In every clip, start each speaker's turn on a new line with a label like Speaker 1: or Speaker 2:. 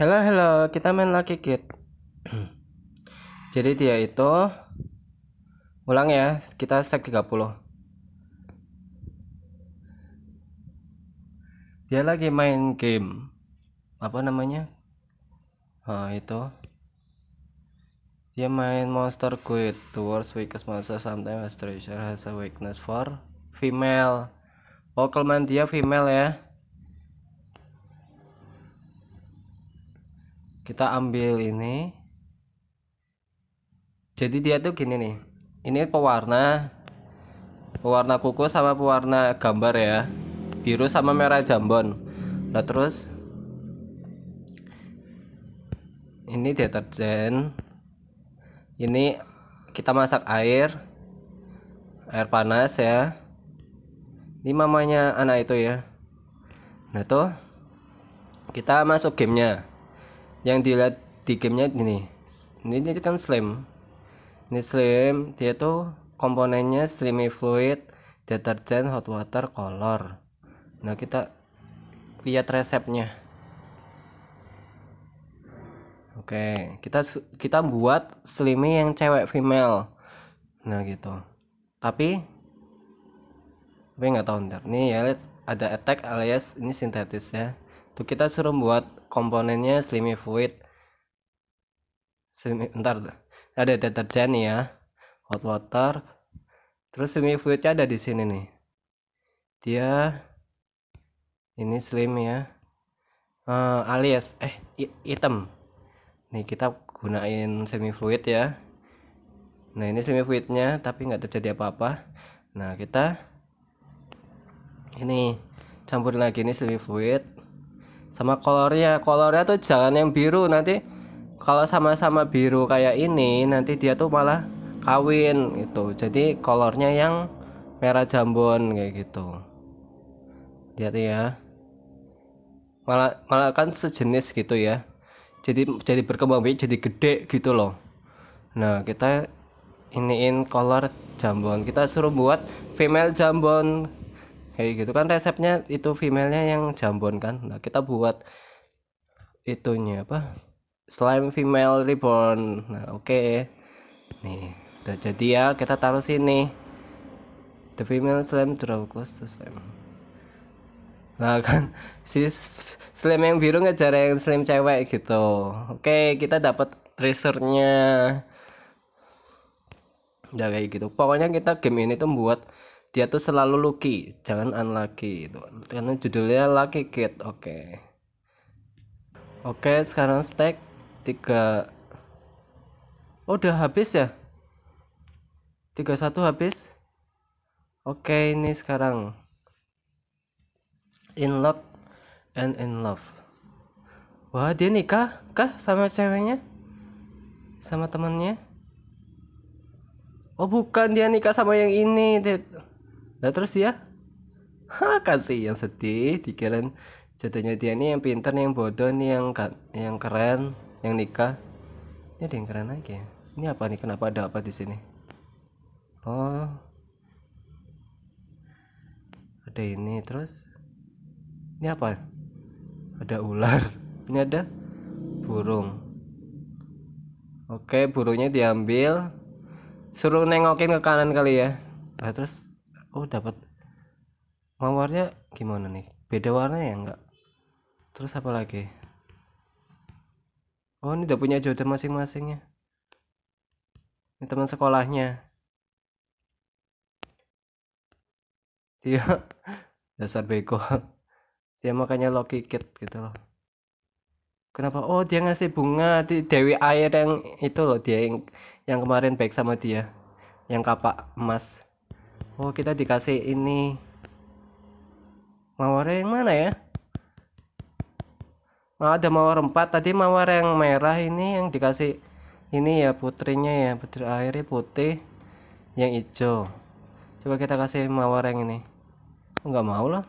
Speaker 1: Halo halo, kita main lagi kit. Jadi dia itu ulang ya, kita stack 30. Dia lagi main game. Apa namanya? Nah, itu. Dia main Monster Quit, the world's weakest monster sometimes treasure has a weakness for female. Pokemon dia female ya. kita ambil ini jadi dia tuh gini nih ini pewarna pewarna kuku sama pewarna gambar ya biru sama merah jambon nah terus ini deterjen ini kita masak air air panas ya ini mamanya anak itu ya nah tuh kita masuk gamenya yang dilihat di gamenya ini ini, ini kan slim ini slim dia tuh komponennya slimy fluid deterjen hot water color nah kita lihat resepnya oke kita kita buat slimy yang cewek female nah gitu tapi tapi nggak tahu ntar nih ya lihat ada attack alias ini sintetis ya tuh kita suruh buat komponennya slimy fluid slimy, ntar ada deterjen ya hot water terus slimy fluidnya ada di sini nih dia ini slim ya uh, alias eh item nih kita gunain semi fluid ya nah ini semi fluidnya tapi nggak terjadi apa-apa nah kita ini campur lagi ini semi fluid sama kolornya kolornya tuh jangan yang biru nanti kalau sama-sama biru kayak ini nanti dia tuh malah kawin gitu jadi kolornya yang merah jambon kayak gitu lihat ya malah malah kan sejenis gitu ya jadi jadi berkembang biak jadi gede gitu loh nah kita iniin color jambon kita suruh buat female jambon kayak gitu kan resepnya itu femalenya yang jambon kan nah kita buat itunya apa slime female reborn nah oke okay. nih udah jadi ya kita taruh sini the female slime draw close to slime nah kan si slime yang biru ngejar yang slime cewek gitu oke okay, kita dapat treasure-nya udah kayak gitu pokoknya kita game ini tuh buat dia tuh selalu lucky jangan unlucky itu karena judulnya lucky kid oke okay. oke okay, sekarang stack tiga oh, udah habis ya tiga satu habis oke okay, ini sekarang in love and in love wah dia nikah kah sama ceweknya sama temannya oh bukan dia nikah sama yang ini Nah terus dia Hah kasih yang sedih dikirain jatuhnya dia ini yang pintar yang bodoh nih yang yang keren yang nikah ini ada yang keren lagi ya ini apa nih kenapa ada apa di sini oh ada ini terus ini apa ada ular ini ada burung oke burungnya diambil suruh nengokin ke kanan kali ya nah, terus oh dapat mawarnya gimana nih beda warna ya enggak terus apa lagi oh ini udah punya jodoh masing-masingnya ini teman sekolahnya dia dasar beko. dia makanya lo kikit gitu loh kenapa oh dia ngasih bunga di Dewi Air yang itu loh dia yang, yang kemarin baik sama dia yang kapak emas oh kita dikasih ini mawar yang mana ya nah, ada mawar empat tadi mawar yang merah ini yang dikasih ini ya putrinya ya putri airnya putih yang hijau coba kita kasih mawar yang ini nggak mau lah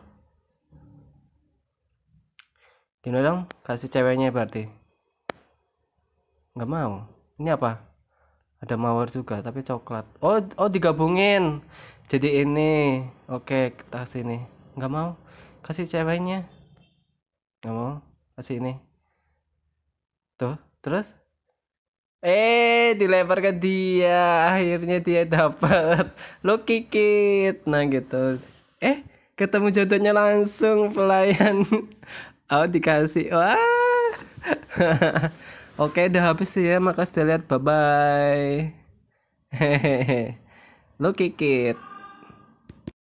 Speaker 1: gimana dong kasih ceweknya berarti enggak mau ini apa ada mawar juga tapi coklat oh oh digabungin jadi ini oke kita sini nggak mau kasih ceweknya nggak mau kasih ini tuh terus eh dilempar ke dia akhirnya dia dapat lo kikit nah gitu eh ketemu jodohnya langsung pelayan oh dikasih wah oke udah habis ya makasih lihat bye bye hehehe lo kikit